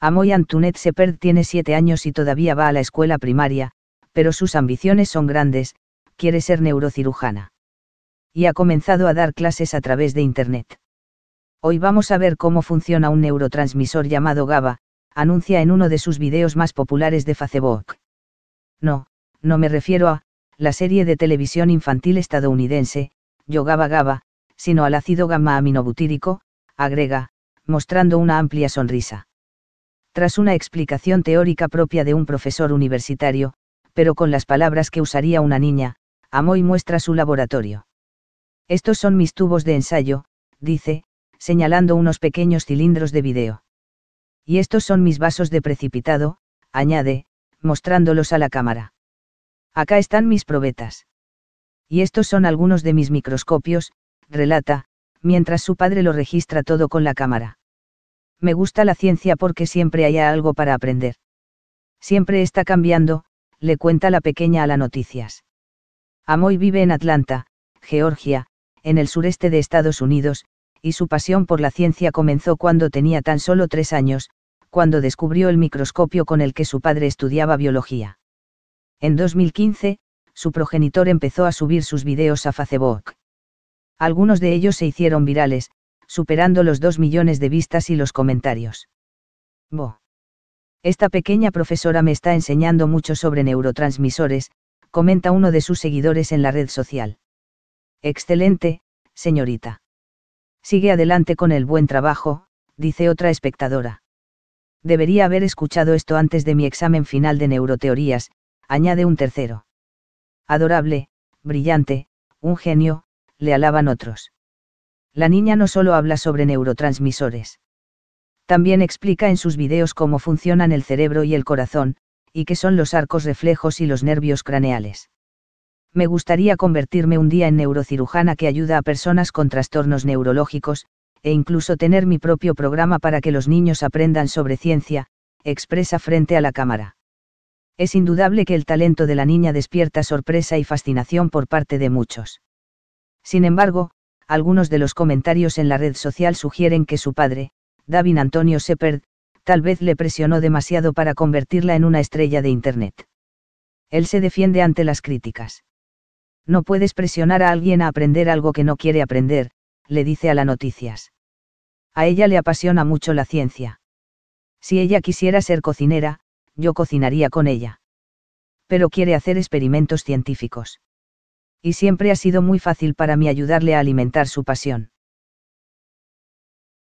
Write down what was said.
Amoy Antunet Seperd tiene siete años y todavía va a la escuela primaria, pero sus ambiciones son grandes, quiere ser neurocirujana. Y ha comenzado a dar clases a través de Internet. Hoy vamos a ver cómo funciona un neurotransmisor llamado GABA, anuncia en uno de sus videos más populares de Facebook. No, no me refiero a la serie de televisión infantil estadounidense, Yo GABA GABA, sino al ácido gamma aminobutírico, agrega, mostrando una amplia sonrisa tras una explicación teórica propia de un profesor universitario, pero con las palabras que usaría una niña, Amoy muestra su laboratorio. Estos son mis tubos de ensayo, dice, señalando unos pequeños cilindros de video. Y estos son mis vasos de precipitado, añade, mostrándolos a la cámara. Acá están mis probetas. Y estos son algunos de mis microscopios, relata, mientras su padre lo registra todo con la cámara. Me gusta la ciencia porque siempre hay algo para aprender. Siempre está cambiando, le cuenta la pequeña a la noticias. Amoy vive en Atlanta, Georgia, en el sureste de Estados Unidos, y su pasión por la ciencia comenzó cuando tenía tan solo tres años, cuando descubrió el microscopio con el que su padre estudiaba biología. En 2015, su progenitor empezó a subir sus videos a Facebook. Algunos de ellos se hicieron virales, superando los dos millones de vistas y los comentarios. Bo. Esta pequeña profesora me está enseñando mucho sobre neurotransmisores, comenta uno de sus seguidores en la red social. Excelente, señorita. Sigue adelante con el buen trabajo, dice otra espectadora. Debería haber escuchado esto antes de mi examen final de neuroteorías, añade un tercero. Adorable, brillante, un genio, le alaban otros la niña no solo habla sobre neurotransmisores. También explica en sus videos cómo funcionan el cerebro y el corazón, y qué son los arcos reflejos y los nervios craneales. Me gustaría convertirme un día en neurocirujana que ayuda a personas con trastornos neurológicos, e incluso tener mi propio programa para que los niños aprendan sobre ciencia, expresa frente a la cámara. Es indudable que el talento de la niña despierta sorpresa y fascinación por parte de muchos. Sin embargo, algunos de los comentarios en la red social sugieren que su padre, Davin Antonio Shepard, tal vez le presionó demasiado para convertirla en una estrella de Internet. Él se defiende ante las críticas. No puedes presionar a alguien a aprender algo que no quiere aprender, le dice a la noticias. A ella le apasiona mucho la ciencia. Si ella quisiera ser cocinera, yo cocinaría con ella. Pero quiere hacer experimentos científicos y siempre ha sido muy fácil para mí ayudarle a alimentar su pasión.